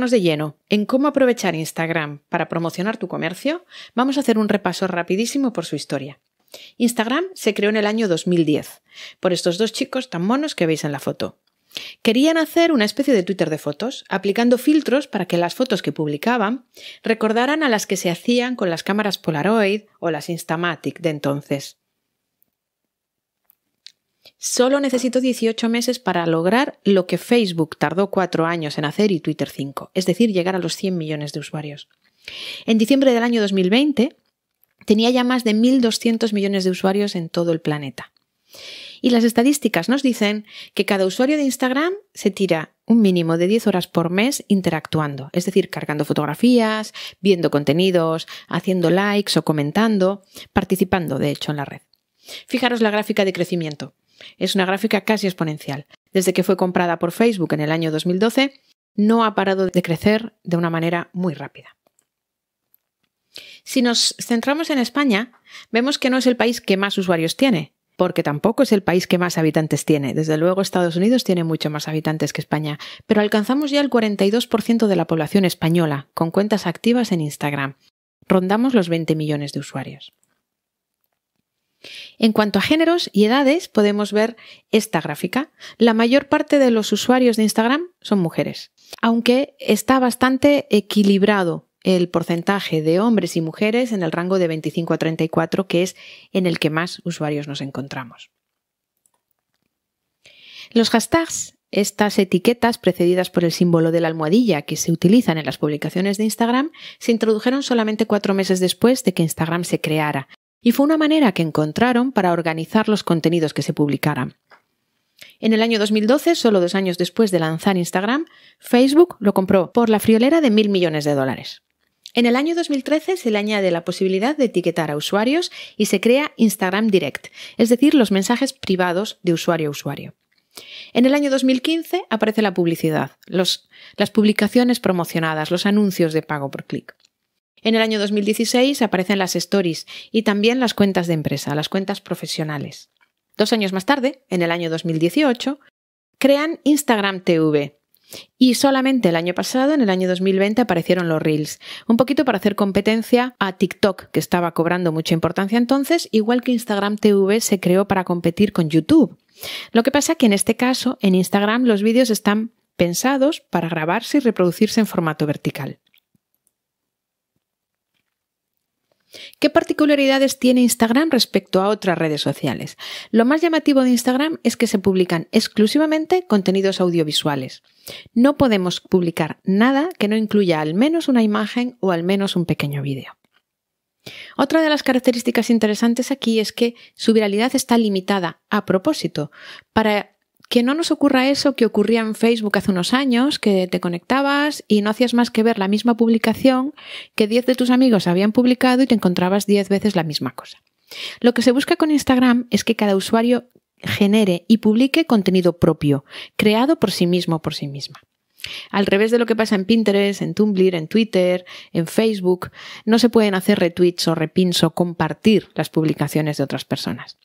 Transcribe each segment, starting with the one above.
de lleno en cómo aprovechar Instagram para promocionar tu comercio, vamos a hacer un repaso rapidísimo por su historia. Instagram se creó en el año 2010, por estos dos chicos tan monos que veis en la foto. Querían hacer una especie de Twitter de fotos, aplicando filtros para que las fotos que publicaban recordaran a las que se hacían con las cámaras Polaroid o las Instamatic de entonces. Solo necesito 18 meses para lograr lo que Facebook tardó 4 años en hacer y Twitter 5, es decir, llegar a los 100 millones de usuarios. En diciembre del año 2020 tenía ya más de 1.200 millones de usuarios en todo el planeta. Y las estadísticas nos dicen que cada usuario de Instagram se tira un mínimo de 10 horas por mes interactuando, es decir, cargando fotografías, viendo contenidos, haciendo likes o comentando, participando, de hecho, en la red. Fijaros la gráfica de crecimiento. Es una gráfica casi exponencial. Desde que fue comprada por Facebook en el año 2012, no ha parado de crecer de una manera muy rápida. Si nos centramos en España, vemos que no es el país que más usuarios tiene, porque tampoco es el país que más habitantes tiene. Desde luego Estados Unidos tiene mucho más habitantes que España, pero alcanzamos ya el 42% de la población española con cuentas activas en Instagram. Rondamos los 20 millones de usuarios. En cuanto a géneros y edades, podemos ver esta gráfica. La mayor parte de los usuarios de Instagram son mujeres, aunque está bastante equilibrado el porcentaje de hombres y mujeres en el rango de 25 a 34, que es en el que más usuarios nos encontramos. Los hashtags, estas etiquetas precedidas por el símbolo de la almohadilla que se utilizan en las publicaciones de Instagram, se introdujeron solamente cuatro meses después de que Instagram se creara, y fue una manera que encontraron para organizar los contenidos que se publicaran. En el año 2012, solo dos años después de lanzar Instagram, Facebook lo compró por la friolera de mil millones de dólares. En el año 2013 se le añade la posibilidad de etiquetar a usuarios y se crea Instagram Direct, es decir, los mensajes privados de usuario a usuario. En el año 2015 aparece la publicidad, las publicaciones promocionadas, los anuncios de pago por clic. En el año 2016 aparecen las stories y también las cuentas de empresa, las cuentas profesionales. Dos años más tarde, en el año 2018, crean Instagram TV. Y solamente el año pasado, en el año 2020, aparecieron los Reels, un poquito para hacer competencia a TikTok, que estaba cobrando mucha importancia entonces, igual que Instagram TV se creó para competir con YouTube. Lo que pasa que en este caso, en Instagram los vídeos están pensados para grabarse y reproducirse en formato vertical. ¿Qué particularidades tiene Instagram respecto a otras redes sociales? Lo más llamativo de Instagram es que se publican exclusivamente contenidos audiovisuales. No podemos publicar nada que no incluya al menos una imagen o al menos un pequeño vídeo. Otra de las características interesantes aquí es que su viralidad está limitada a propósito para que no nos ocurra eso que ocurría en Facebook hace unos años, que te conectabas y no hacías más que ver la misma publicación que 10 de tus amigos habían publicado y te encontrabas 10 veces la misma cosa. Lo que se busca con Instagram es que cada usuario genere y publique contenido propio, creado por sí mismo o por sí misma. Al revés de lo que pasa en Pinterest, en Tumblr, en Twitter, en Facebook, no se pueden hacer retweets o repins o compartir las publicaciones de otras personas.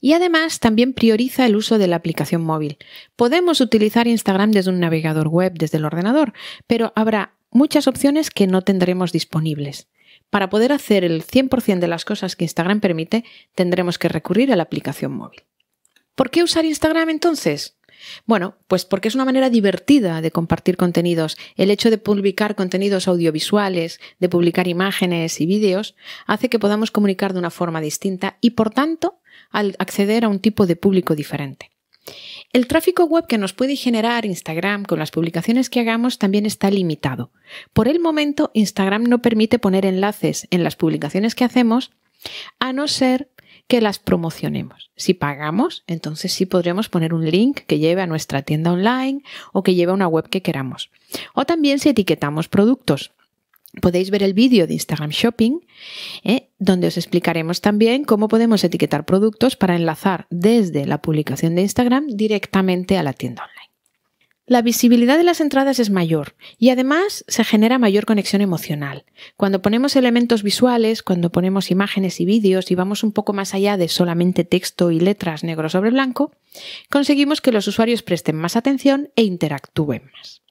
Y además también prioriza el uso de la aplicación móvil. Podemos utilizar Instagram desde un navegador web, desde el ordenador, pero habrá muchas opciones que no tendremos disponibles. Para poder hacer el 100% de las cosas que Instagram permite, tendremos que recurrir a la aplicación móvil. ¿Por qué usar Instagram entonces? Bueno, pues porque es una manera divertida de compartir contenidos. El hecho de publicar contenidos audiovisuales, de publicar imágenes y vídeos, hace que podamos comunicar de una forma distinta y, por tanto, al acceder a un tipo de público diferente. El tráfico web que nos puede generar Instagram con las publicaciones que hagamos también está limitado. Por el momento, Instagram no permite poner enlaces en las publicaciones que hacemos, a no ser que las promocionemos. Si pagamos, entonces sí podremos poner un link que lleve a nuestra tienda online o que lleve a una web que queramos. O también si etiquetamos productos. Podéis ver el vídeo de Instagram Shopping, ¿eh? donde os explicaremos también cómo podemos etiquetar productos para enlazar desde la publicación de Instagram directamente a la tienda online. La visibilidad de las entradas es mayor y además se genera mayor conexión emocional. Cuando ponemos elementos visuales, cuando ponemos imágenes y vídeos y vamos un poco más allá de solamente texto y letras negro sobre blanco, conseguimos que los usuarios presten más atención e interactúen más.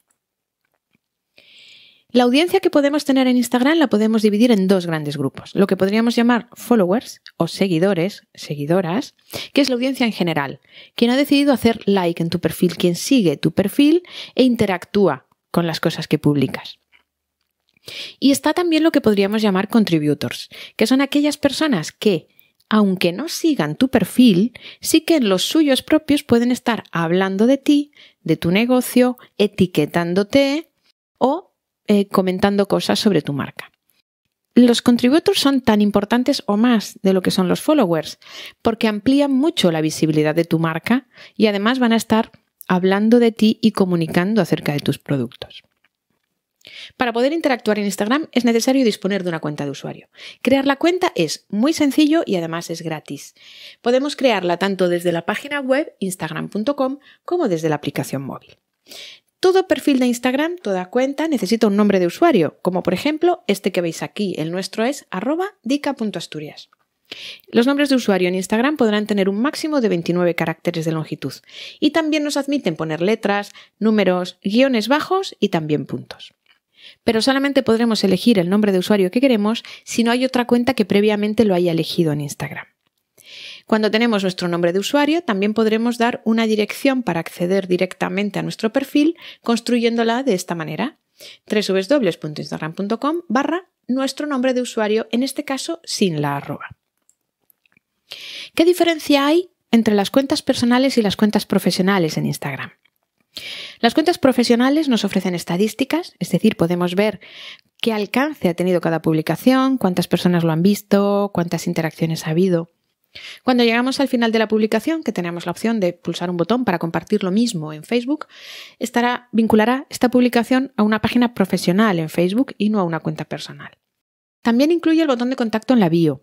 La audiencia que podemos tener en Instagram la podemos dividir en dos grandes grupos, lo que podríamos llamar followers o seguidores, seguidoras, que es la audiencia en general, quien ha decidido hacer like en tu perfil, quien sigue tu perfil e interactúa con las cosas que publicas. Y está también lo que podríamos llamar contributors, que son aquellas personas que, aunque no sigan tu perfil, sí que en los suyos propios pueden estar hablando de ti, de tu negocio, etiquetándote o eh, comentando cosas sobre tu marca. Los contributors son tan importantes o más de lo que son los followers, porque amplían mucho la visibilidad de tu marca y además van a estar hablando de ti y comunicando acerca de tus productos. Para poder interactuar en Instagram es necesario disponer de una cuenta de usuario. Crear la cuenta es muy sencillo y además es gratis. Podemos crearla tanto desde la página web instagram.com como desde la aplicación móvil. Todo perfil de Instagram, toda cuenta, necesita un nombre de usuario, como por ejemplo este que veis aquí. El nuestro es arroba dica.asturias. Los nombres de usuario en Instagram podrán tener un máximo de 29 caracteres de longitud y también nos admiten poner letras, números, guiones bajos y también puntos. Pero solamente podremos elegir el nombre de usuario que queremos si no hay otra cuenta que previamente lo haya elegido en Instagram. Cuando tenemos nuestro nombre de usuario, también podremos dar una dirección para acceder directamente a nuestro perfil, construyéndola de esta manera www.instagram.com barra nuestro nombre de usuario, en este caso sin la arroba. ¿Qué diferencia hay entre las cuentas personales y las cuentas profesionales en Instagram? Las cuentas profesionales nos ofrecen estadísticas, es decir, podemos ver qué alcance ha tenido cada publicación, cuántas personas lo han visto, cuántas interacciones ha habido. Cuando llegamos al final de la publicación, que tenemos la opción de pulsar un botón para compartir lo mismo en Facebook, estará, vinculará esta publicación a una página profesional en Facebook y no a una cuenta personal. También incluye el botón de contacto en la bio.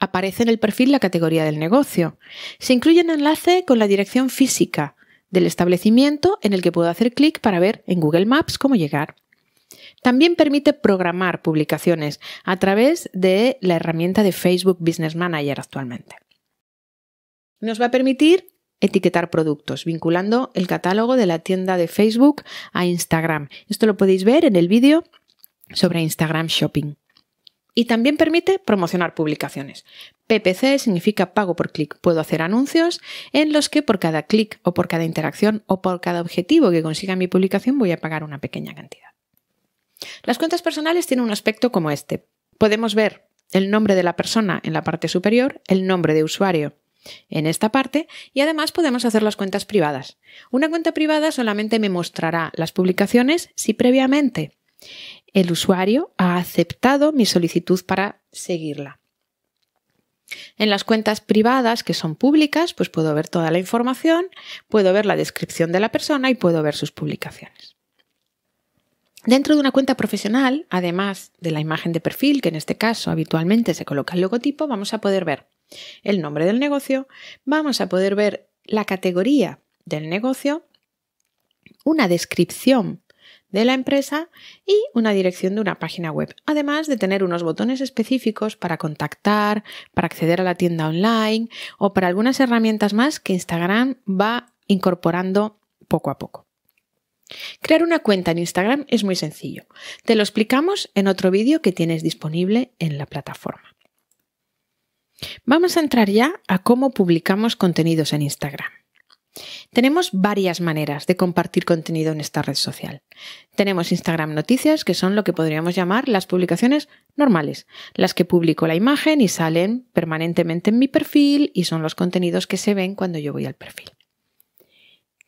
Aparece en el perfil la categoría del negocio. Se incluye un enlace con la dirección física del establecimiento en el que puedo hacer clic para ver en Google Maps cómo llegar. También permite programar publicaciones a través de la herramienta de Facebook Business Manager actualmente. Nos va a permitir etiquetar productos, vinculando el catálogo de la tienda de Facebook a Instagram. Esto lo podéis ver en el vídeo sobre Instagram Shopping. Y también permite promocionar publicaciones. PPC significa pago por clic. Puedo hacer anuncios en los que por cada clic o por cada interacción o por cada objetivo que consiga mi publicación voy a pagar una pequeña cantidad. Las cuentas personales tienen un aspecto como este. Podemos ver el nombre de la persona en la parte superior, el nombre de usuario en esta parte y además podemos hacer las cuentas privadas. Una cuenta privada solamente me mostrará las publicaciones si previamente el usuario ha aceptado mi solicitud para seguirla. En las cuentas privadas que son públicas, pues puedo ver toda la información, puedo ver la descripción de la persona y puedo ver sus publicaciones. Dentro de una cuenta profesional, además de la imagen de perfil, que en este caso habitualmente se coloca el logotipo, vamos a poder ver el nombre del negocio, vamos a poder ver la categoría del negocio, una descripción de la empresa y una dirección de una página web, además de tener unos botones específicos para contactar, para acceder a la tienda online o para algunas herramientas más que Instagram va incorporando poco a poco. Crear una cuenta en Instagram es muy sencillo. Te lo explicamos en otro vídeo que tienes disponible en la plataforma. Vamos a entrar ya a cómo publicamos contenidos en Instagram. Tenemos varias maneras de compartir contenido en esta red social. Tenemos Instagram Noticias, que son lo que podríamos llamar las publicaciones normales, las que publico la imagen y salen permanentemente en mi perfil y son los contenidos que se ven cuando yo voy al perfil.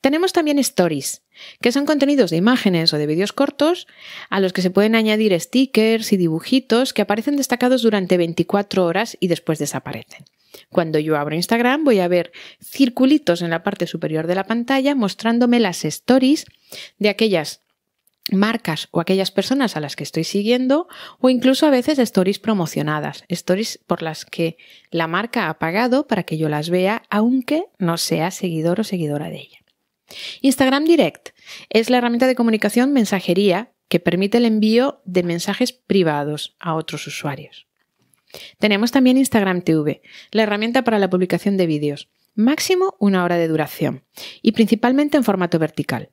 Tenemos también Stories, que son contenidos de imágenes o de vídeos cortos a los que se pueden añadir stickers y dibujitos que aparecen destacados durante 24 horas y después desaparecen. Cuando yo abro Instagram voy a ver circulitos en la parte superior de la pantalla mostrándome las stories de aquellas marcas o aquellas personas a las que estoy siguiendo o incluso a veces stories promocionadas, stories por las que la marca ha pagado para que yo las vea aunque no sea seguidor o seguidora de ella. Instagram Direct es la herramienta de comunicación mensajería que permite el envío de mensajes privados a otros usuarios. Tenemos también Instagram TV, la herramienta para la publicación de vídeos, máximo una hora de duración, y principalmente en formato vertical.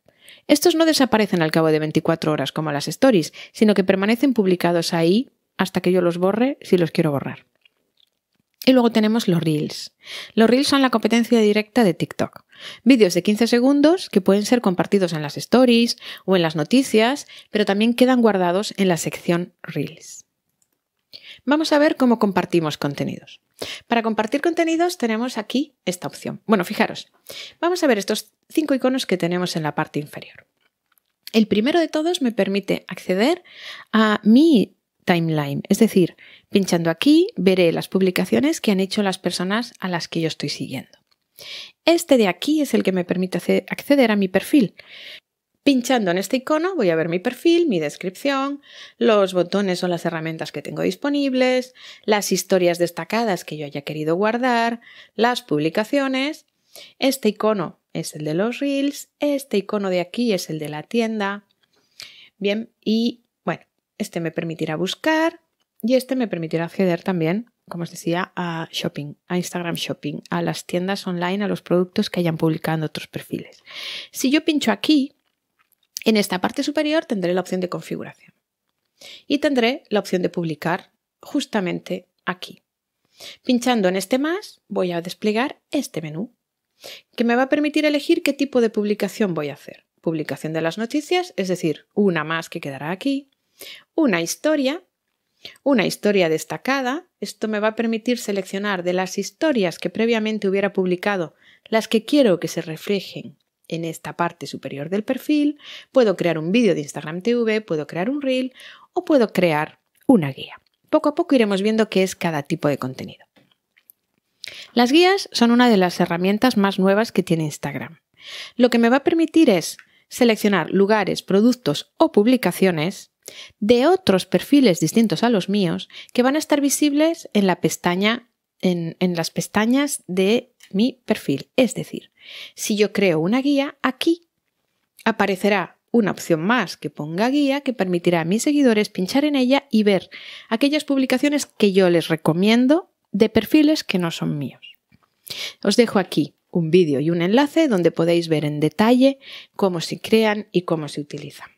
Estos no desaparecen al cabo de 24 horas como las stories, sino que permanecen publicados ahí hasta que yo los borre si los quiero borrar. Y luego tenemos los reels. Los reels son la competencia directa de TikTok. Vídeos de 15 segundos que pueden ser compartidos en las stories o en las noticias, pero también quedan guardados en la sección reels. Vamos a ver cómo compartimos contenidos. Para compartir contenidos tenemos aquí esta opción. Bueno, fijaros, vamos a ver estos cinco iconos que tenemos en la parte inferior. El primero de todos me permite acceder a mi timeline. Es decir, pinchando aquí veré las publicaciones que han hecho las personas a las que yo estoy siguiendo. Este de aquí es el que me permite acceder a mi perfil. Pinchando en este icono voy a ver mi perfil, mi descripción, los botones o las herramientas que tengo disponibles, las historias destacadas que yo haya querido guardar, las publicaciones. Este icono es el de los reels, este icono de aquí es el de la tienda. Bien, y este me permitirá buscar y este me permitirá acceder también, como os decía, a shopping, a Instagram Shopping, a las tiendas online, a los productos que hayan publicado otros perfiles. Si yo pincho aquí, en esta parte superior tendré la opción de configuración y tendré la opción de publicar justamente aquí. Pinchando en este más, voy a desplegar este menú que me va a permitir elegir qué tipo de publicación voy a hacer. Publicación de las noticias, es decir, una más que quedará aquí, una historia, una historia destacada, esto me va a permitir seleccionar de las historias que previamente hubiera publicado las que quiero que se reflejen en esta parte superior del perfil, puedo crear un vídeo de Instagram TV, puedo crear un reel o puedo crear una guía. Poco a poco iremos viendo qué es cada tipo de contenido. Las guías son una de las herramientas más nuevas que tiene Instagram. Lo que me va a permitir es seleccionar lugares, productos o publicaciones de otros perfiles distintos a los míos que van a estar visibles en la las pestañas de mi perfil. Es decir, si yo creo una guía, aquí aparecerá una opción más que ponga guía que permitirá a mis seguidores pinchar en ella y ver aquellas publicaciones que yo les recomiendo de perfiles que no son míos. Os dejo aquí un vídeo y un enlace donde podéis ver en detalle cómo se crean y cómo se utilizan.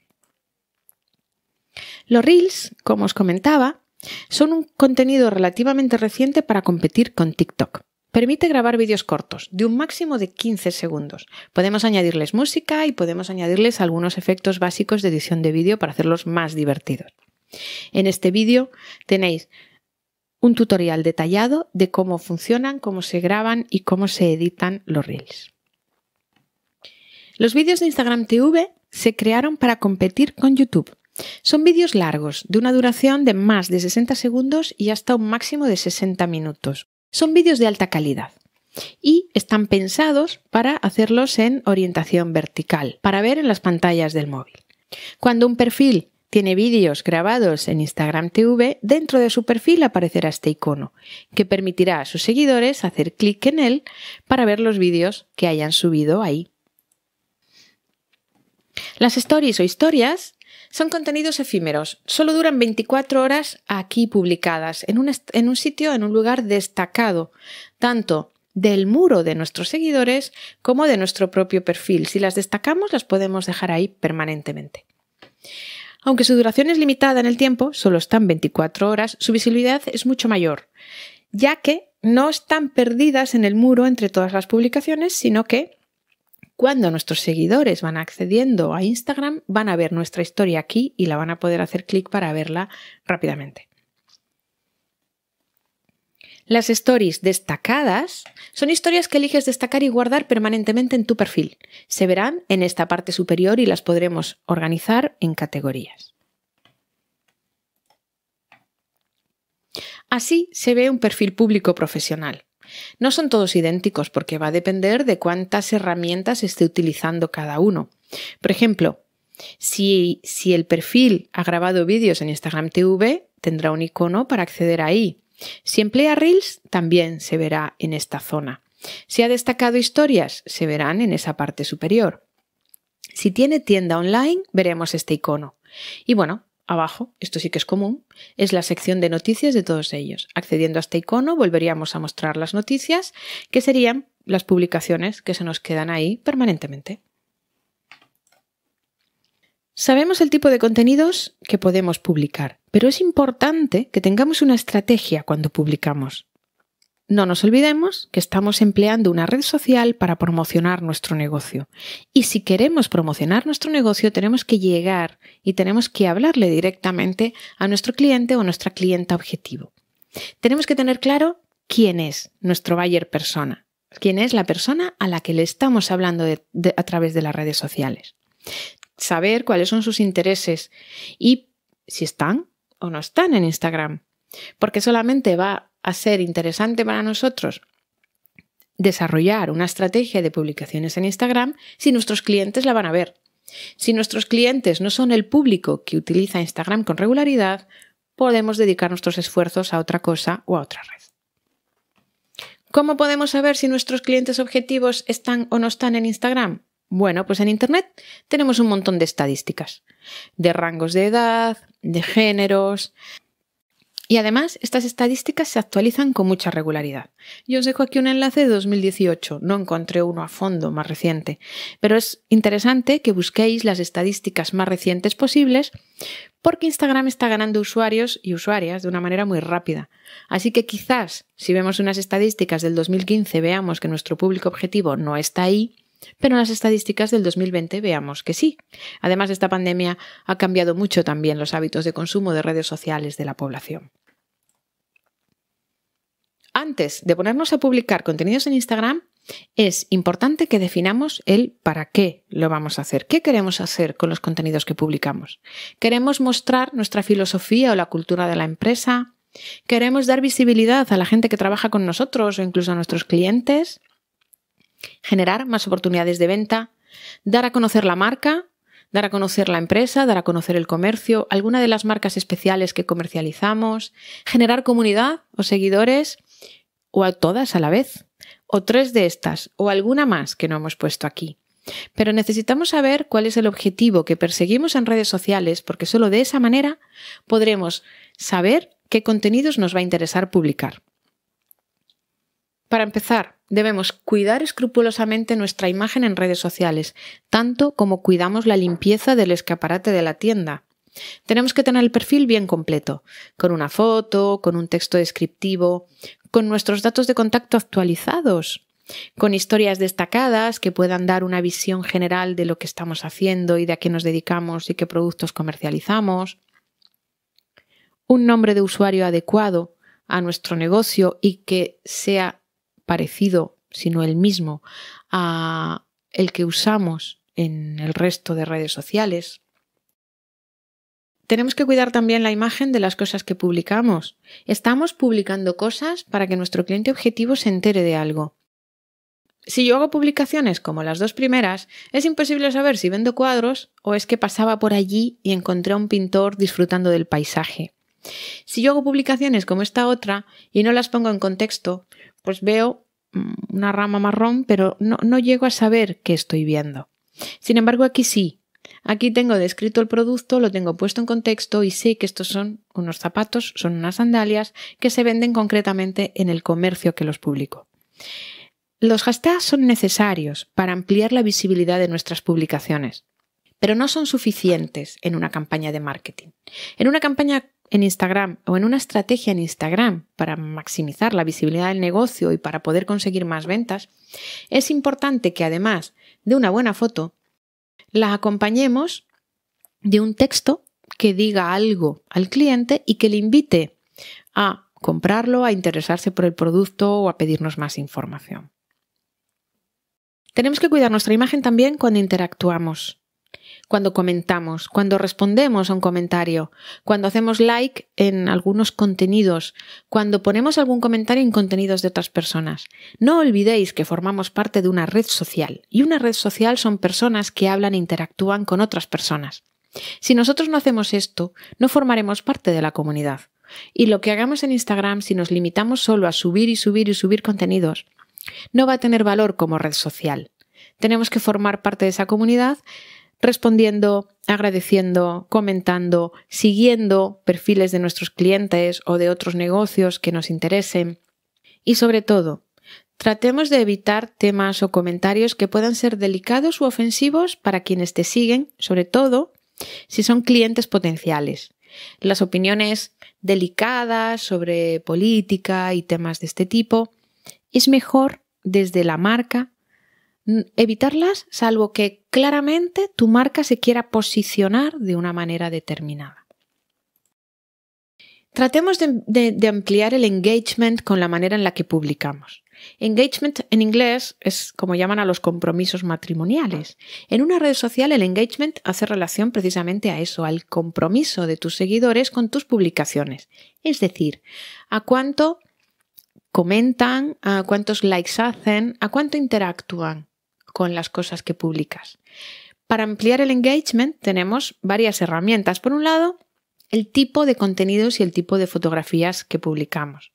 Los Reels, como os comentaba, son un contenido relativamente reciente para competir con TikTok. Permite grabar vídeos cortos, de un máximo de 15 segundos. Podemos añadirles música y podemos añadirles algunos efectos básicos de edición de vídeo para hacerlos más divertidos. En este vídeo tenéis un tutorial detallado de cómo funcionan, cómo se graban y cómo se editan los reels. Los vídeos de Instagram TV se crearon para competir con YouTube son vídeos largos, de una duración de más de 60 segundos y hasta un máximo de 60 minutos. Son vídeos de alta calidad y están pensados para hacerlos en orientación vertical, para ver en las pantallas del móvil. Cuando un perfil tiene vídeos grabados en Instagram TV, dentro de su perfil aparecerá este icono, que permitirá a sus seguidores hacer clic en él para ver los vídeos que hayan subido ahí. Las stories o historias son contenidos efímeros, solo duran 24 horas aquí publicadas, en un, sitio, en un lugar destacado, tanto del muro de nuestros seguidores como de nuestro propio perfil. Si las destacamos, las podemos dejar ahí permanentemente. Aunque su duración es limitada en el tiempo, solo están 24 horas, su visibilidad es mucho mayor, ya que no están perdidas en el muro entre todas las publicaciones, sino que cuando nuestros seguidores van accediendo a Instagram, van a ver nuestra historia aquí y la van a poder hacer clic para verla rápidamente. Las stories destacadas son historias que eliges destacar y guardar permanentemente en tu perfil. Se verán en esta parte superior y las podremos organizar en categorías. Así se ve un perfil público profesional. No son todos idénticos porque va a depender de cuántas herramientas esté utilizando cada uno. Por ejemplo, si, si el perfil ha grabado vídeos en Instagram TV, tendrá un icono para acceder ahí. Si emplea Reels, también se verá en esta zona. Si ha destacado historias, se verán en esa parte superior. Si tiene tienda online, veremos este icono. Y bueno, Abajo, esto sí que es común, es la sección de noticias de todos ellos. Accediendo a este icono volveríamos a mostrar las noticias, que serían las publicaciones que se nos quedan ahí permanentemente. Sabemos el tipo de contenidos que podemos publicar, pero es importante que tengamos una estrategia cuando publicamos. No nos olvidemos que estamos empleando una red social para promocionar nuestro negocio. Y si queremos promocionar nuestro negocio, tenemos que llegar y tenemos que hablarle directamente a nuestro cliente o nuestra clienta objetivo. Tenemos que tener claro quién es nuestro buyer persona, quién es la persona a la que le estamos hablando a través de las redes sociales. Saber cuáles son sus intereses y si están o no están en Instagram porque solamente va a ser interesante para nosotros desarrollar una estrategia de publicaciones en Instagram si nuestros clientes la van a ver. Si nuestros clientes no son el público que utiliza Instagram con regularidad, podemos dedicar nuestros esfuerzos a otra cosa o a otra red. ¿Cómo podemos saber si nuestros clientes objetivos están o no están en Instagram? Bueno, pues en Internet tenemos un montón de estadísticas, de rangos de edad, de géneros, y además, estas estadísticas se actualizan con mucha regularidad. Yo os dejo aquí un enlace de 2018, no encontré uno a fondo más reciente, pero es interesante que busquéis las estadísticas más recientes posibles porque Instagram está ganando usuarios y usuarias de una manera muy rápida. Así que quizás si vemos unas estadísticas del 2015 veamos que nuestro público objetivo no está ahí, pero en las estadísticas del 2020 veamos que sí. Además, esta pandemia ha cambiado mucho también los hábitos de consumo de redes sociales de la población. Antes de ponernos a publicar contenidos en Instagram, es importante que definamos el para qué lo vamos a hacer. ¿Qué queremos hacer con los contenidos que publicamos? ¿Queremos mostrar nuestra filosofía o la cultura de la empresa? ¿Queremos dar visibilidad a la gente que trabaja con nosotros o incluso a nuestros clientes? generar más oportunidades de venta, dar a conocer la marca, dar a conocer la empresa, dar a conocer el comercio, alguna de las marcas especiales que comercializamos, generar comunidad o seguidores, o todas a la vez, o tres de estas, o alguna más que no hemos puesto aquí. Pero necesitamos saber cuál es el objetivo que perseguimos en redes sociales, porque solo de esa manera podremos saber qué contenidos nos va a interesar publicar. Para empezar, Debemos cuidar escrupulosamente nuestra imagen en redes sociales, tanto como cuidamos la limpieza del escaparate de la tienda. Tenemos que tener el perfil bien completo, con una foto, con un texto descriptivo, con nuestros datos de contacto actualizados, con historias destacadas que puedan dar una visión general de lo que estamos haciendo y de a qué nos dedicamos y qué productos comercializamos, un nombre de usuario adecuado a nuestro negocio y que sea parecido, sino el mismo, a el que usamos en el resto de redes sociales. Tenemos que cuidar también la imagen de las cosas que publicamos. Estamos publicando cosas para que nuestro cliente objetivo se entere de algo. Si yo hago publicaciones como las dos primeras, es imposible saber si vendo cuadros o es que pasaba por allí y encontré a un pintor disfrutando del paisaje. Si yo hago publicaciones como esta otra y no las pongo en contexto, pues veo mm, una rama marrón, pero no, llego a saber qué estoy viendo. Sin embargo, aquí sí. Aquí tengo descrito el producto, lo tengo puesto en contexto y sé que estos son unos zapatos, son unas sandalias que se venden concretamente en el comercio que los publico. Los hashtags son necesarios para ampliar la visibilidad de nuestras publicaciones, pero no son suficientes en una campaña de marketing. En una campaña en Instagram o en una estrategia en Instagram para maximizar la visibilidad del negocio y para poder conseguir más ventas, es importante que además de una buena foto, la acompañemos de un texto que diga algo al cliente y que le invite a comprarlo, a interesarse por el producto o a pedirnos más información. Tenemos que cuidar nuestra imagen también cuando interactuamos cuando comentamos, cuando respondemos a un comentario, cuando hacemos like en algunos contenidos, cuando ponemos algún comentario en contenidos de otras personas. No olvidéis que formamos parte de una red social y una red social son personas que hablan e interactúan con otras personas. Si nosotros no hacemos esto, no formaremos parte de la comunidad. Y lo que hagamos en Instagram, si nos limitamos solo a subir y subir y subir contenidos, no va a tener valor como red social. Tenemos que formar parte de esa comunidad, respondiendo, agradeciendo, comentando, siguiendo perfiles de nuestros clientes o de otros negocios que nos interesen. Y sobre todo, tratemos de evitar temas o comentarios que puedan ser delicados u ofensivos para quienes te siguen, sobre todo si son clientes potenciales. Las opiniones delicadas sobre política y temas de este tipo es mejor desde la marca evitarlas salvo que claramente tu marca se quiera posicionar de una manera determinada. Tratemos de, ampliar el engagement con la manera en la que publicamos. Engagement en inglés es como llaman a los compromisos matrimoniales. En una red social el engagement hace relación precisamente a eso, al compromiso de tus seguidores con tus publicaciones. Es decir, a cuánto comentan, a cuántos likes hacen, a cuánto interactúan con las cosas que publicas. Para ampliar el engagement tenemos varias herramientas. Por un lado, el tipo de contenidos y el tipo de fotografías que publicamos.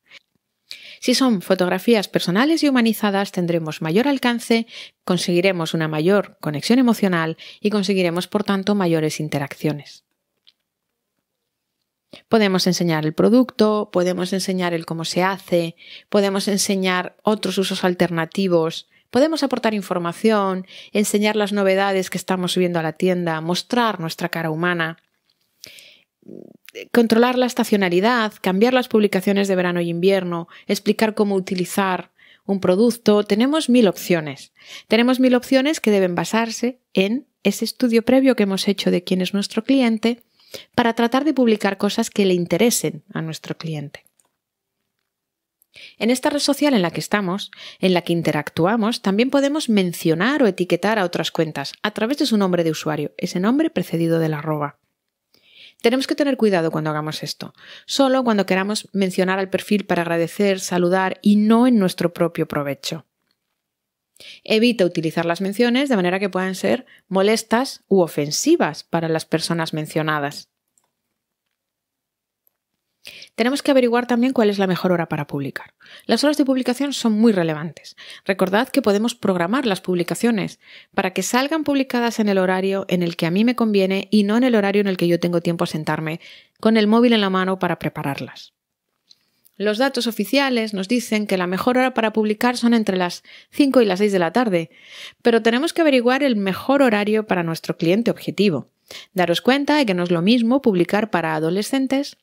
Si son fotografías personales y humanizadas, tendremos mayor alcance, conseguiremos una mayor conexión emocional y conseguiremos, por tanto, mayores interacciones. Podemos enseñar el producto, podemos enseñar el cómo se hace, podemos enseñar otros usos alternativos, Podemos aportar información, enseñar las novedades que estamos subiendo a la tienda, mostrar nuestra cara humana, controlar la estacionalidad, cambiar las publicaciones de verano y invierno, explicar cómo utilizar un producto. Tenemos mil opciones. Tenemos mil opciones que deben basarse en ese estudio previo que hemos hecho de quién es nuestro cliente para tratar de publicar cosas que le interesen a nuestro cliente. En esta red social en la que estamos, en la que interactuamos, también podemos mencionar o etiquetar a otras cuentas a través de su nombre de usuario, ese nombre precedido del arroba. Tenemos que tener cuidado cuando hagamos esto, solo cuando queramos mencionar al perfil para agradecer, saludar y no en nuestro propio provecho. Evita utilizar las menciones de manera que puedan ser molestas u ofensivas para las personas mencionadas. Tenemos que averiguar también cuál es la mejor hora para publicar. Las horas de publicación son muy relevantes. Recordad que podemos programar las publicaciones para que salgan publicadas en el horario en el que a mí me conviene y no en el horario en el que yo tengo tiempo a sentarme con el móvil en la mano para prepararlas. Los datos oficiales nos dicen que la mejor hora para publicar son entre las 5 y las 6 de la tarde, pero tenemos que averiguar el mejor horario para nuestro cliente objetivo. Daros cuenta de que no es lo mismo publicar para adolescentes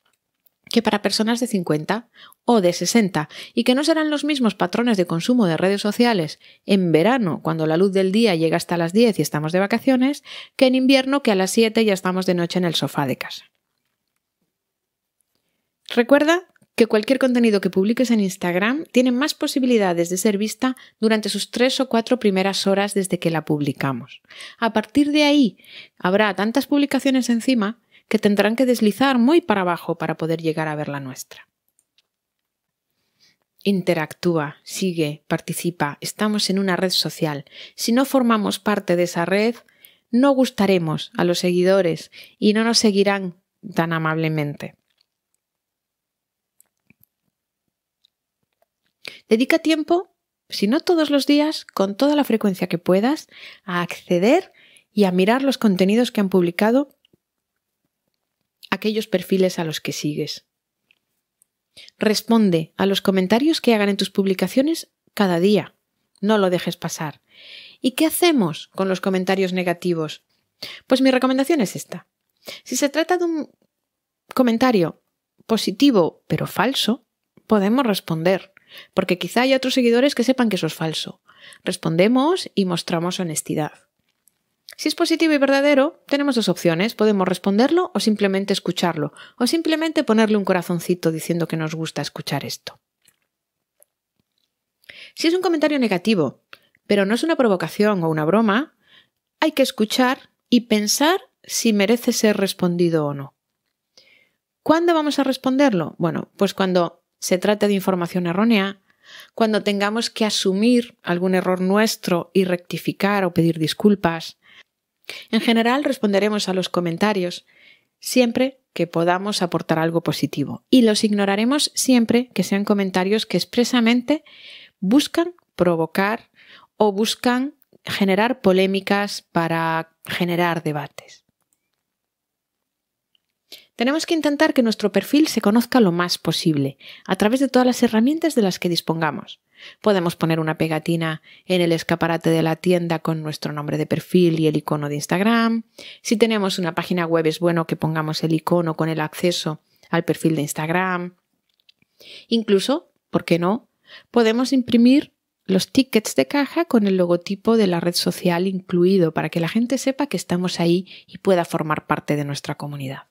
que para personas de 50 o de 60 y que no serán los mismos patrones de consumo de redes sociales en verano, cuando la luz del día llega hasta las 10 y estamos de vacaciones, que en invierno, que a las 7 ya estamos de noche en el sofá de casa. Recuerda que cualquier contenido que publiques en Instagram tiene más posibilidades de ser vista durante sus tres o cuatro primeras horas desde que la publicamos. A partir de ahí habrá tantas publicaciones encima que tendrán que deslizar muy para abajo para poder llegar a ver la nuestra. Interactúa, sigue, participa. Estamos en una red social. Si no formamos parte de esa red, no gustaremos a los seguidores y no nos seguirán tan amablemente. Dedica tiempo, si no todos los días, con toda la frecuencia que puedas, a acceder y a mirar los contenidos que han publicado aquellos perfiles a los que sigues. Responde a los comentarios que hagan en tus publicaciones cada día. No lo dejes pasar. ¿Y qué hacemos con los comentarios negativos? Pues mi recomendación es esta. Si se trata de un comentario positivo pero falso, podemos responder, porque quizá hay otros seguidores que sepan que eso es falso. Respondemos y mostramos honestidad. Si es positivo y verdadero, tenemos dos opciones. Podemos responderlo o simplemente escucharlo, o simplemente ponerle un corazoncito diciendo que nos gusta escuchar esto. Si es un comentario negativo, pero no es una provocación o una broma, hay que escuchar y pensar si merece ser respondido o no. ¿Cuándo vamos a responderlo? Bueno, pues cuando se trata de información errónea, cuando tengamos que asumir algún error nuestro y rectificar o pedir disculpas, en general responderemos a los comentarios siempre que podamos aportar algo positivo y los ignoraremos siempre que sean comentarios que expresamente buscan provocar o buscan generar polémicas para generar debates. Tenemos que intentar que nuestro perfil se conozca lo más posible, a través de todas las herramientas de las que dispongamos. Podemos poner una pegatina en el escaparate de la tienda con nuestro nombre de perfil y el icono de Instagram. Si tenemos una página web es bueno que pongamos el icono con el acceso al perfil de Instagram. Incluso, ¿por qué no? Podemos imprimir los tickets de caja con el logotipo de la red social incluido para que la gente sepa que estamos ahí y pueda formar parte de nuestra comunidad.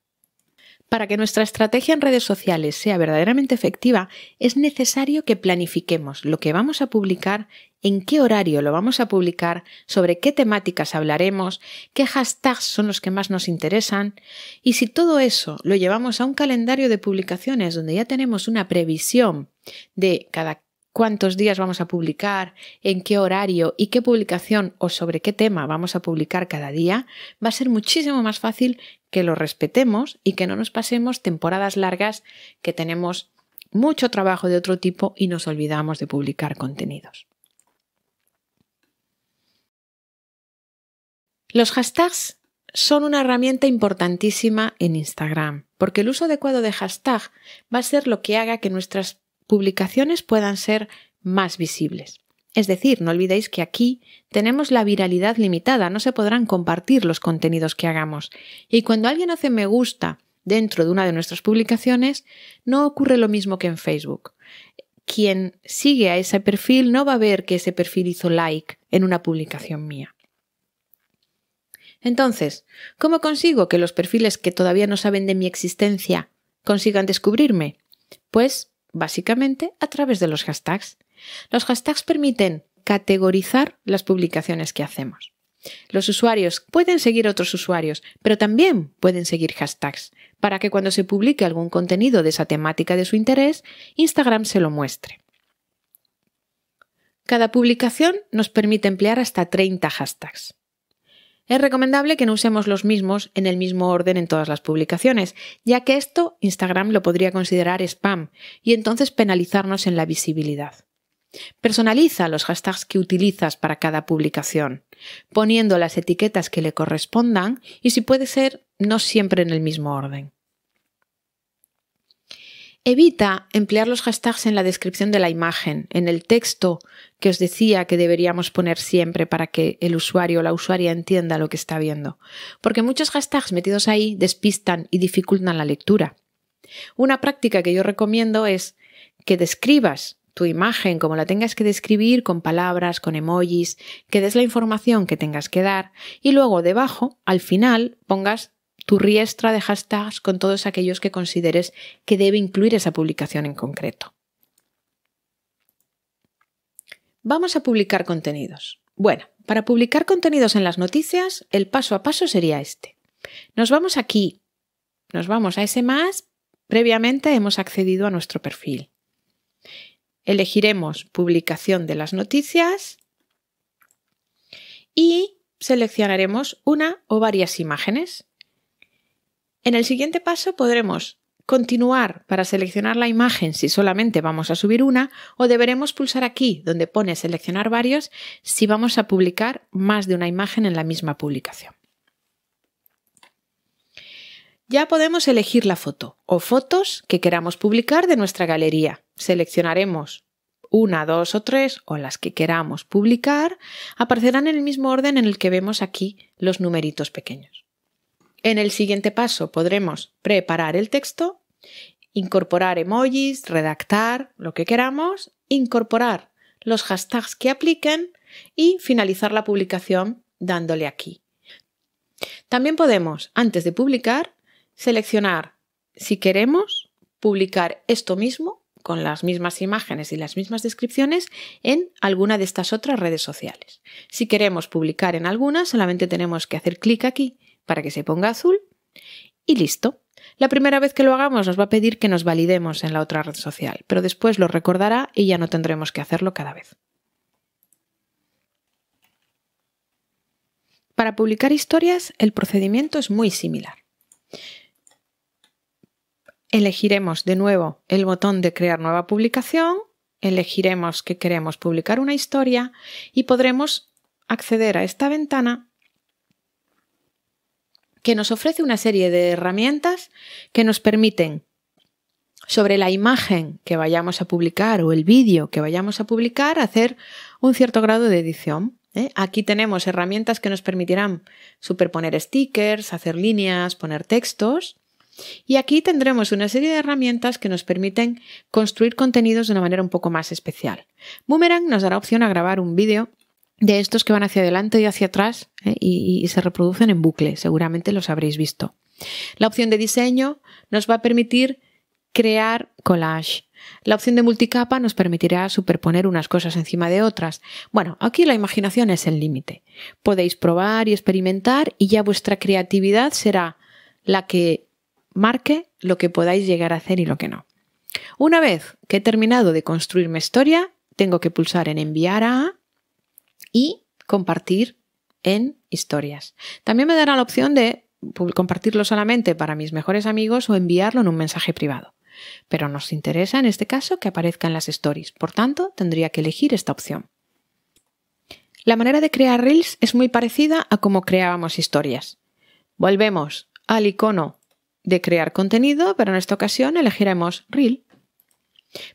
Para que nuestra estrategia en redes sociales sea verdaderamente efectiva, es necesario que planifiquemos lo que vamos a publicar, en qué horario lo vamos a publicar, sobre qué temáticas hablaremos, qué hashtags son los que más nos interesan, y si todo eso lo llevamos a un calendario de publicaciones donde ya tenemos una previsión de cada cuántos días vamos a publicar, en qué horario y qué publicación o sobre qué tema vamos a publicar cada día, va a ser muchísimo más fácil que lo respetemos y que no nos pasemos temporadas largas que tenemos mucho trabajo de otro tipo y nos olvidamos de publicar contenidos. Los hashtags son una herramienta importantísima en Instagram, porque el uso adecuado de hashtag va a ser lo que haga que nuestras publicaciones puedan ser más visibles. Es decir, no olvidéis que aquí tenemos la viralidad limitada, no se podrán compartir los contenidos que hagamos. Y cuando alguien hace me gusta dentro de una de nuestras publicaciones, no ocurre lo mismo que en Facebook. Quien sigue a ese perfil no va a ver que ese perfil hizo like en una publicación mía. Entonces, ¿cómo consigo que los perfiles que todavía no saben de mi existencia consigan descubrirme? Pues, básicamente, a través de los hashtags. Los hashtags permiten categorizar las publicaciones que hacemos. Los usuarios pueden seguir otros usuarios, pero también pueden seguir hashtags, para que cuando se publique algún contenido de esa temática de su interés, Instagram se lo muestre. Cada publicación nos permite emplear hasta 30 hashtags. Es recomendable que no usemos los mismos en el mismo orden en todas las publicaciones, ya que esto Instagram lo podría considerar spam y entonces penalizarnos en la visibilidad. Personaliza los hashtags que utilizas para cada publicación, poniendo las etiquetas que le correspondan y si puede ser, no siempre en el mismo orden. Evita emplear los hashtags en la descripción de la imagen, en el texto que os decía que deberíamos poner siempre para que el usuario o la usuaria entienda lo que está viendo, porque muchos hashtags metidos ahí despistan y dificultan la lectura. Una práctica que yo recomiendo es que describas tu imagen, como la tengas que describir con palabras, con emojis, que des la información que tengas que dar y luego debajo, al final, pongas tu riestra de hashtags con todos aquellos que consideres que debe incluir esa publicación en concreto. Vamos a publicar contenidos. Bueno, para publicar contenidos en las noticias, el paso a paso sería este. Nos vamos aquí, nos vamos a ese más, previamente hemos accedido a nuestro perfil. Elegiremos publicación de las noticias y seleccionaremos una o varias imágenes. En el siguiente paso podremos continuar para seleccionar la imagen si solamente vamos a subir una o deberemos pulsar aquí donde pone seleccionar varios si vamos a publicar más de una imagen en la misma publicación. Ya podemos elegir la foto o fotos que queramos publicar de nuestra galería. Seleccionaremos una, dos o tres o las que queramos publicar. Aparecerán en el mismo orden en el que vemos aquí los numeritos pequeños. En el siguiente paso podremos preparar el texto, incorporar emojis, redactar lo que queramos, incorporar los hashtags que apliquen y finalizar la publicación dándole aquí. También podemos, antes de publicar, seleccionar si queremos publicar esto mismo con las mismas imágenes y las mismas descripciones en alguna de estas otras redes sociales. Si queremos publicar en alguna, solamente tenemos que hacer clic aquí para que se ponga azul y listo. La primera vez que lo hagamos nos va a pedir que nos validemos en la otra red social, pero después lo recordará y ya no tendremos que hacerlo cada vez. Para publicar historias el procedimiento es muy similar. Elegiremos de nuevo el botón de crear nueva publicación, elegiremos que queremos publicar una historia y podremos acceder a esta ventana que nos ofrece una serie de herramientas que nos permiten sobre la imagen que vayamos a publicar o el vídeo que vayamos a publicar hacer un cierto grado de edición. ¿eh? Aquí tenemos herramientas que nos permitirán superponer stickers, hacer líneas, poner textos y aquí tendremos una serie de herramientas que nos permiten construir contenidos de una manera un poco más especial. Boomerang nos dará opción a grabar un vídeo de estos que van hacia adelante y hacia atrás eh, y, y, se reproducen en bucle, seguramente los habréis visto. La opción de diseño nos va a permitir crear collage. La opción de multicapa nos permitirá superponer unas cosas encima de otras. Bueno, aquí la imaginación es el límite. Podéis probar y experimentar y ya vuestra creatividad será la que marque lo que podáis llegar a hacer y lo que no. Una vez que he terminado de construir mi historia, tengo que pulsar en enviar a y compartir en historias. También me dará la opción de compartirlo solamente para mis mejores amigos o enviarlo en un mensaje privado. Pero nos interesa en este caso que aparezcan las stories, por tanto tendría que elegir esta opción. La manera de crear reels es muy parecida a cómo creábamos historias. Volvemos al icono de crear contenido, pero en esta ocasión elegiremos Reel.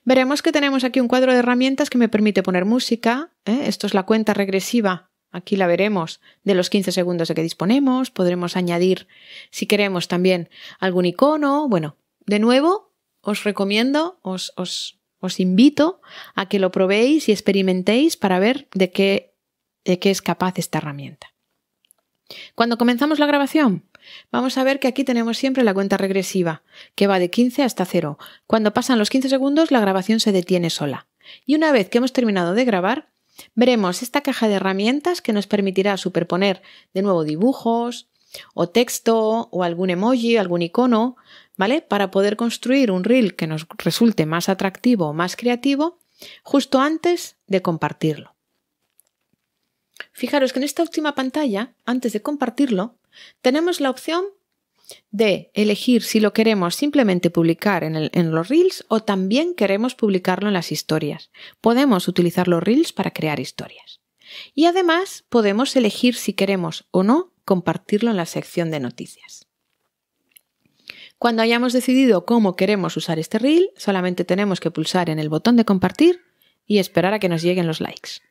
Veremos que tenemos aquí un cuadro de herramientas que me permite poner música. ¿eh? Esto es la cuenta regresiva, aquí la veremos, de los 15 segundos de que disponemos. Podremos añadir, si queremos, también algún icono. Bueno, de nuevo, os recomiendo, os, os, invito a que lo probéis y experimentéis para ver de qué, de qué es capaz esta herramienta. Cuando comenzamos la grabación, Vamos a ver que aquí tenemos siempre la cuenta regresiva, que va de 15 hasta 0. Cuando pasan los 15 segundos, la grabación se detiene sola. Y una vez que hemos terminado de grabar, veremos esta caja de herramientas que nos permitirá superponer de nuevo dibujos, o texto, o algún emoji, algún icono, ¿vale? Para poder construir un reel que nos resulte más atractivo o más creativo justo antes de compartirlo. Fijaros que en esta última pantalla, antes de compartirlo, tenemos la opción de elegir si lo queremos simplemente publicar en, los reels o también queremos publicarlo en las historias. Podemos utilizar los reels para crear historias. Y además podemos elegir si queremos o no compartirlo en la sección de noticias. Cuando hayamos decidido cómo queremos usar este reel, solamente tenemos que pulsar en el botón de compartir y esperar a que nos lleguen los likes.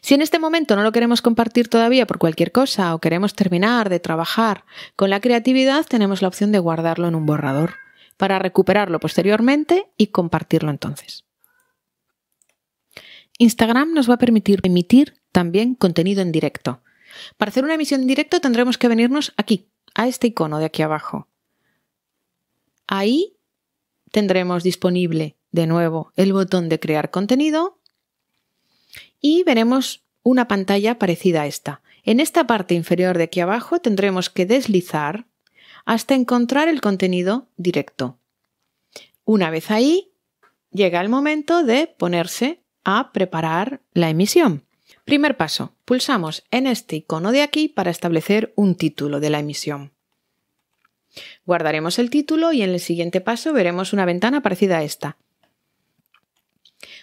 Si en este momento no lo queremos compartir todavía por cualquier cosa o queremos terminar de trabajar con la creatividad, tenemos la opción de guardarlo en un borrador para recuperarlo posteriormente y compartirlo entonces. Instagram nos va a permitir emitir también contenido en directo. Para hacer una emisión en directo tendremos que venirnos aquí, a este icono de aquí abajo. Ahí tendremos disponible de nuevo el botón de crear contenido y veremos una pantalla parecida a esta. En esta parte inferior de aquí abajo tendremos que deslizar hasta encontrar el contenido directo. Una vez ahí, llega el momento de ponerse a preparar la emisión. Primer paso, pulsamos en este icono de aquí para establecer un título de la emisión. Guardaremos el título y en el siguiente paso veremos una ventana parecida a esta.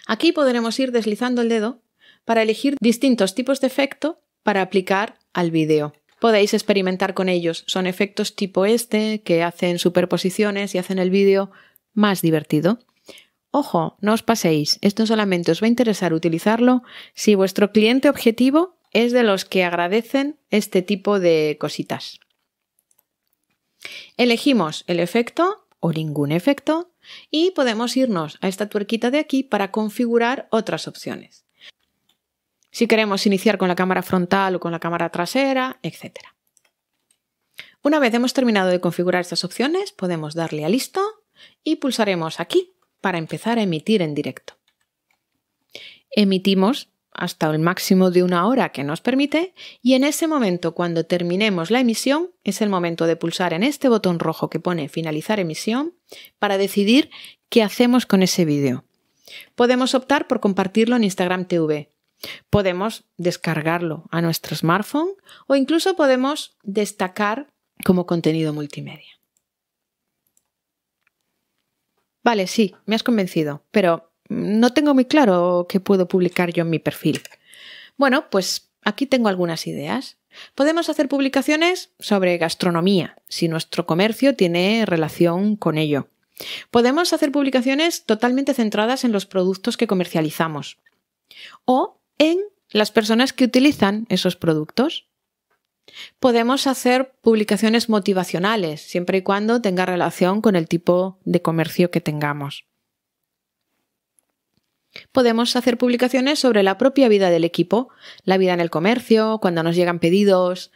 Aquí podremos ir deslizando el dedo para elegir distintos tipos de efecto para aplicar al vídeo. Podéis experimentar con ellos. Son efectos tipo este que hacen superposiciones y hacen el vídeo más divertido. Ojo, no os paséis, esto solamente os va a interesar utilizarlo si vuestro cliente objetivo es de los que agradecen este tipo de cositas. Elegimos el efecto o ningún efecto y podemos irnos a esta tuerquita de aquí para configurar otras opciones si queremos iniciar con la cámara frontal o con la cámara trasera, etc. Una vez hemos terminado de configurar estas opciones, podemos darle a listo y pulsaremos aquí para empezar a emitir en directo. Emitimos hasta el máximo de una hora que nos permite y en ese momento cuando terminemos la emisión es el momento de pulsar en este botón rojo que pone finalizar emisión para decidir qué hacemos con ese vídeo. Podemos optar por compartirlo en Instagram TV, Podemos descargarlo a nuestro smartphone o incluso podemos destacar como contenido multimedia. Vale, sí, me has convencido, pero no tengo muy claro qué puedo publicar yo en mi perfil. Bueno, pues aquí tengo algunas ideas. Podemos hacer publicaciones sobre gastronomía, si nuestro comercio tiene relación con ello. Podemos hacer publicaciones totalmente centradas en los productos que comercializamos. O en las personas que utilizan esos productos. Podemos hacer publicaciones motivacionales, siempre y cuando tenga relación con el tipo de comercio que tengamos. Podemos hacer publicaciones sobre la propia vida del equipo, la vida en el comercio, cuando nos llegan pedidos,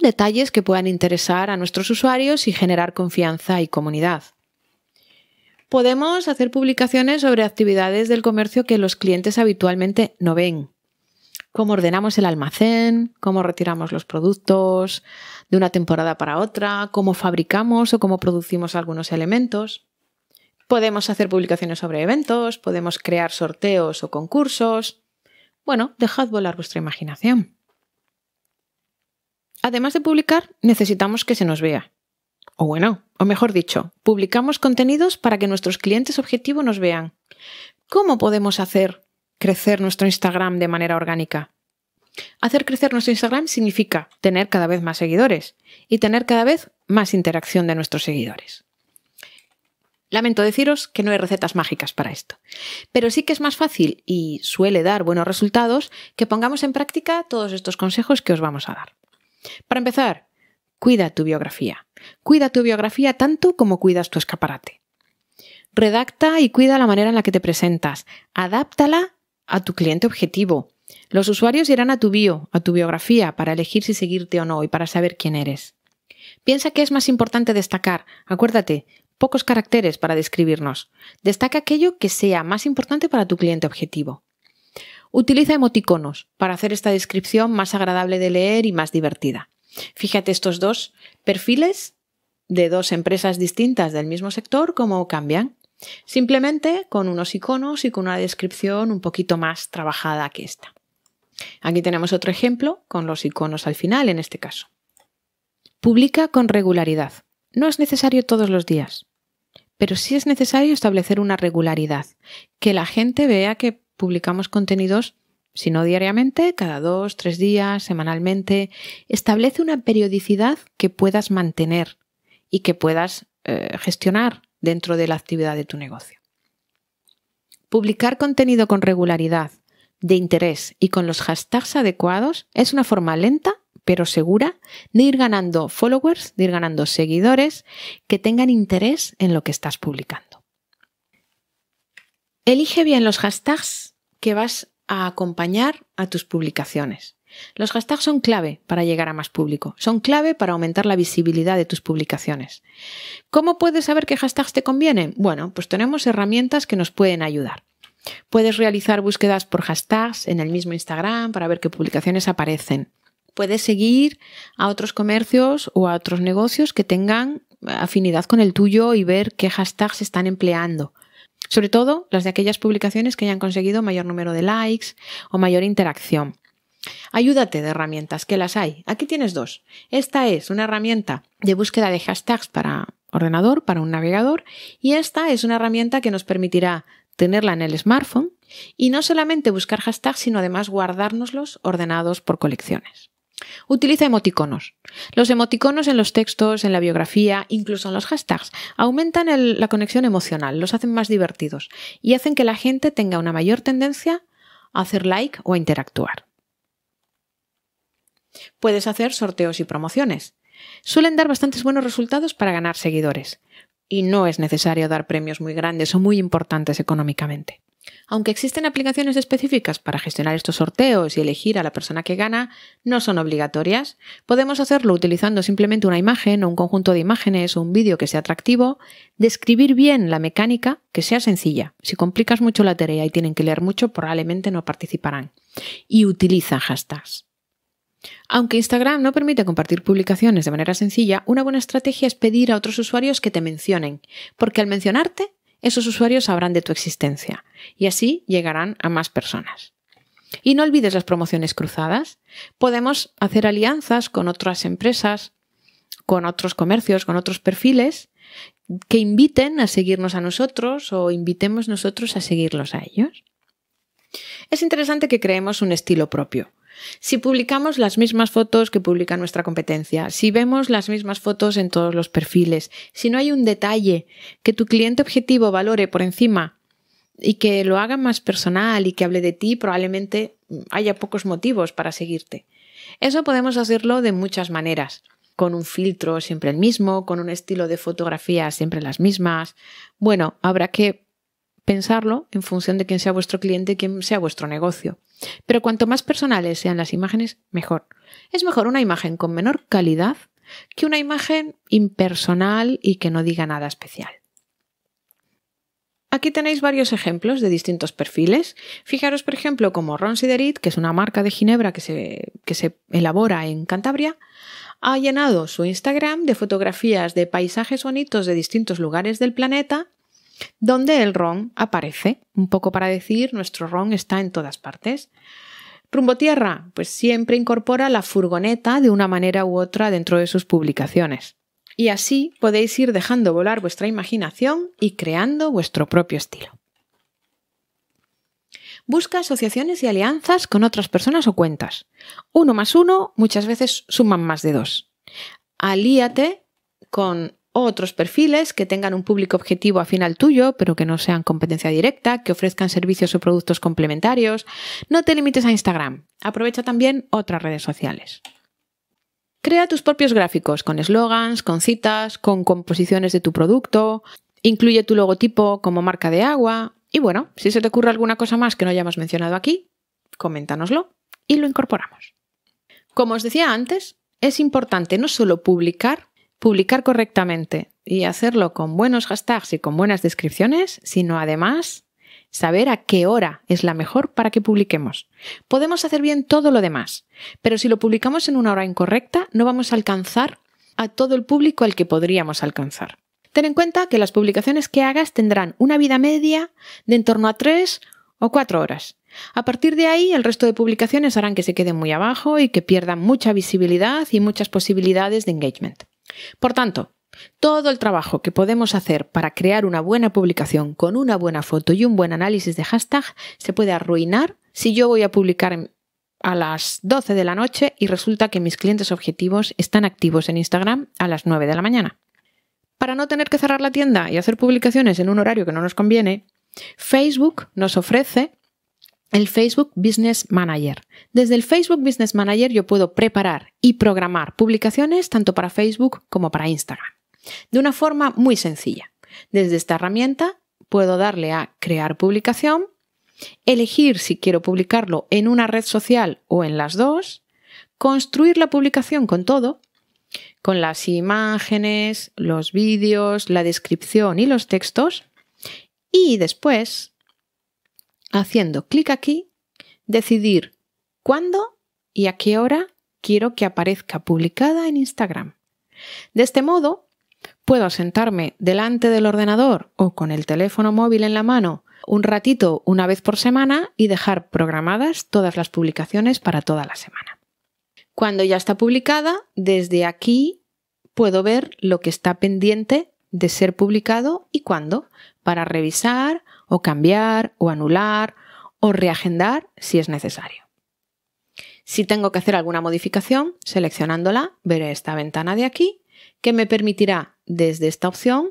detalles que puedan interesar a nuestros usuarios y generar confianza y comunidad podemos hacer publicaciones sobre actividades del comercio que los clientes habitualmente no ven. Cómo ordenamos el almacén, cómo retiramos los productos de una temporada para otra, cómo fabricamos o cómo producimos algunos elementos. Podemos hacer publicaciones sobre eventos, podemos crear sorteos o concursos. Bueno, dejad volar vuestra imaginación. Además de publicar, necesitamos que se nos vea. O bueno, o mejor dicho, publicamos contenidos para que nuestros clientes objetivo nos vean. ¿Cómo podemos hacer crecer nuestro Instagram de manera orgánica? Hacer crecer nuestro Instagram significa tener cada vez más seguidores y tener cada vez más interacción de nuestros seguidores. Lamento deciros que no hay recetas mágicas para esto, pero sí que es más fácil y suele dar buenos resultados que pongamos en práctica todos estos consejos que os vamos a dar. Para empezar, Cuida tu biografía. Cuida tu biografía tanto como cuidas tu escaparate. Redacta y cuida la manera en la que te presentas. Adáptala a tu cliente objetivo. Los usuarios irán a tu bio, a tu biografía, para elegir si seguirte o no y para saber quién eres. Piensa que es más importante destacar. Acuérdate, pocos caracteres para describirnos. Destaca aquello que sea más importante para tu cliente objetivo. Utiliza emoticonos para hacer esta descripción más agradable de leer y más divertida. Fíjate estos dos perfiles de dos empresas distintas del mismo sector, cómo cambian. Simplemente con unos iconos y con una descripción un poquito más trabajada que esta. Aquí tenemos otro ejemplo con los iconos al final en este caso. Publica con regularidad. No es necesario todos los días, pero sí es necesario establecer una regularidad, que la gente vea que publicamos contenidos si no diariamente, cada dos, tres días, semanalmente. Establece una periodicidad que puedas mantener y que puedas eh, gestionar dentro de la actividad de tu negocio. Publicar contenido con regularidad, de interés y con los hashtags adecuados es una forma lenta pero segura de ir ganando followers, de ir ganando seguidores que tengan interés en lo que estás publicando. Elige bien los hashtags que vas a acompañar a tus publicaciones. Los hashtags son clave para llegar a más público, son clave para aumentar la visibilidad de tus publicaciones. ¿Cómo puedes saber qué hashtags te convienen? Bueno, pues tenemos herramientas que nos pueden ayudar. Puedes realizar búsquedas por hashtags en el mismo Instagram para ver qué publicaciones aparecen. Puedes seguir a otros comercios o a otros negocios que tengan afinidad con el tuyo y ver qué hashtags están empleando sobre todo las de aquellas publicaciones que hayan conseguido mayor número de likes o mayor interacción. Ayúdate de herramientas, que las hay. Aquí tienes dos. Esta es una herramienta de búsqueda de hashtags para ordenador, para un navegador, y esta es una herramienta que nos permitirá tenerla en el smartphone y no solamente buscar hashtags, sino además guardárnoslos ordenados por colecciones. Utiliza emoticonos. Los emoticonos en los textos, en la biografía, incluso en los hashtags, aumentan la conexión emocional, los hacen más divertidos y hacen que la gente tenga una mayor tendencia a hacer like o a interactuar. Puedes hacer sorteos y promociones. Suelen dar bastantes buenos resultados para ganar seguidores y no es necesario dar premios muy grandes o muy importantes económicamente. Aunque existen aplicaciones específicas para gestionar estos sorteos y elegir a la persona que gana, no son obligatorias. Podemos hacerlo utilizando simplemente una imagen o un conjunto de imágenes o un vídeo que sea atractivo, describir bien la mecánica, que sea sencilla. Si complicas mucho la tarea y tienen que leer mucho, probablemente no participarán. Y utiliza hashtags. Aunque Instagram no permite compartir publicaciones de manera sencilla, una buena estrategia es pedir a otros usuarios que te mencionen, porque al mencionarte esos usuarios sabrán de tu existencia y así llegarán a más personas. Y no olvides las promociones cruzadas. Podemos hacer alianzas con otras empresas, con otros comercios, con otros perfiles que inviten a seguirnos a nosotros o invitemos nosotros a seguirlos a ellos. Es interesante que creemos un estilo propio, si publicamos las mismas fotos que publica nuestra competencia, si vemos las mismas fotos en todos los perfiles, si no hay un detalle que tu cliente objetivo valore por encima y que lo haga más personal y que hable de ti, probablemente haya pocos motivos para seguirte. Eso podemos hacerlo de muchas maneras con un filtro siempre el mismo, con un estilo de fotografía siempre las mismas. Bueno, habrá que pensarlo en función de quién sea vuestro cliente y quién sea vuestro negocio. Pero cuanto más personales sean las imágenes, mejor. Es mejor una imagen con menor calidad que una imagen impersonal y que no diga nada especial. Aquí tenéis varios ejemplos de distintos perfiles. Fijaros, por ejemplo, como Ron Siderit, que es una marca de Ginebra que se, que se elabora en Cantabria, ha llenado su Instagram de fotografías de paisajes bonitos de distintos lugares del planeta donde el ron aparece, un poco para decir, nuestro ron está en todas partes. Rumbo Tierra, pues siempre incorpora la furgoneta de una manera u otra dentro de sus publicaciones. Y así podéis ir dejando volar vuestra imaginación y creando vuestro propio estilo. Busca asociaciones y alianzas con otras personas o cuentas. Uno más uno muchas veces suman más de dos. Alíate con otros perfiles que tengan un público objetivo afín al tuyo, pero que no sean competencia directa, que ofrezcan servicios o productos complementarios. No te limites a Instagram. Aprovecha también otras redes sociales. Crea tus propios gráficos con eslogans, con citas, con composiciones de tu producto. Incluye tu logotipo como marca de agua. Y bueno, si se te ocurre alguna cosa más que no hayamos mencionado aquí, coméntanoslo y lo incorporamos. Como os decía antes, es importante no solo publicar, publicar correctamente y hacerlo con buenos hashtags y con buenas descripciones, sino además saber a qué hora es la mejor para que publiquemos. Podemos hacer bien todo lo demás, pero si lo publicamos en una hora incorrecta, no vamos a alcanzar a todo el público al que podríamos alcanzar. Ten en cuenta que las publicaciones que hagas tendrán una vida media de en torno a tres o cuatro horas. A partir de ahí, el resto de publicaciones harán que se queden muy abajo y que pierdan mucha visibilidad y muchas posibilidades de engagement. Por tanto, todo el trabajo que podemos hacer para crear una buena publicación con una buena foto y un buen análisis de hashtag se puede arruinar si yo voy a publicar a las 12 de la noche y resulta que mis clientes objetivos están activos en Instagram a las 9 de la mañana. Para no tener que cerrar la tienda y hacer publicaciones en un horario que no nos conviene, Facebook nos ofrece el Facebook Business Manager. Desde el Facebook Business Manager yo puedo preparar y programar publicaciones tanto para Facebook como para Instagram. De una forma muy sencilla. Desde esta herramienta puedo darle a crear publicación, elegir si quiero publicarlo en una red social o en las dos, construir la publicación con todo, con las imágenes, los vídeos, la descripción y los textos, y después haciendo clic aquí, decidir cuándo y a qué hora quiero que aparezca publicada en Instagram. De este modo, puedo sentarme delante del ordenador o con el teléfono móvil en la mano un ratito una vez por semana y dejar programadas todas las publicaciones para toda la semana. Cuando ya está publicada, desde aquí puedo ver lo que está pendiente de ser publicado y cuándo, para revisar o cambiar o anular o reagendar si es necesario. Si tengo que hacer alguna modificación, seleccionándola, veré esta ventana de aquí que me permitirá desde esta opción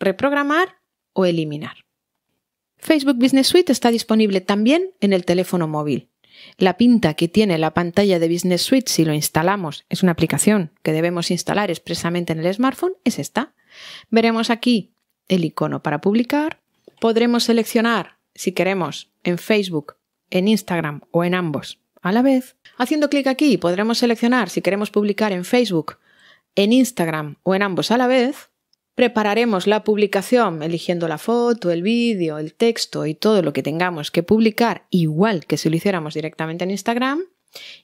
reprogramar o eliminar. Facebook Business Suite está disponible también en el teléfono móvil. La pinta que tiene la pantalla de Business Suite si lo instalamos, es una aplicación que debemos instalar expresamente en el smartphone, es esta. Veremos aquí el icono para publicar, Podremos seleccionar, si queremos, en Facebook, en Instagram o en ambos a la vez. Haciendo clic aquí podremos seleccionar si queremos publicar en Facebook, en Instagram o en ambos a la vez. Prepararemos la publicación eligiendo la foto, el vídeo, el texto y todo lo que tengamos que publicar, igual que si lo hiciéramos directamente en Instagram.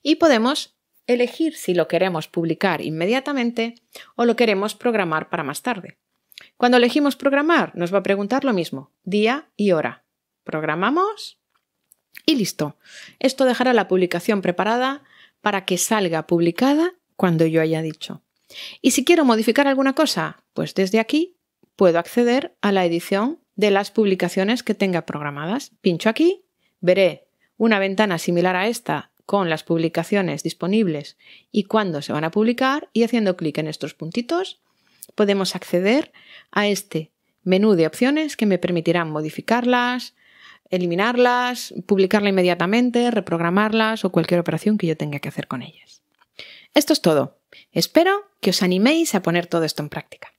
Y podemos elegir si lo queremos publicar inmediatamente o lo queremos programar para más tarde. Cuando elegimos programar, nos va a preguntar lo mismo, día y hora. Programamos y listo. Esto dejará la publicación preparada para que salga publicada cuando yo haya dicho. Y si quiero modificar alguna cosa, pues desde aquí puedo acceder a la edición de las publicaciones que tenga programadas. Pincho aquí, veré una ventana similar a esta con las publicaciones disponibles y cuándo se van a publicar y haciendo clic en estos puntitos podemos acceder a este menú de opciones que me permitirán modificarlas, eliminarlas, publicarla inmediatamente, reprogramarlas o cualquier operación que yo tenga que hacer con ellas. Esto es todo. Espero que os animéis a poner todo esto en práctica.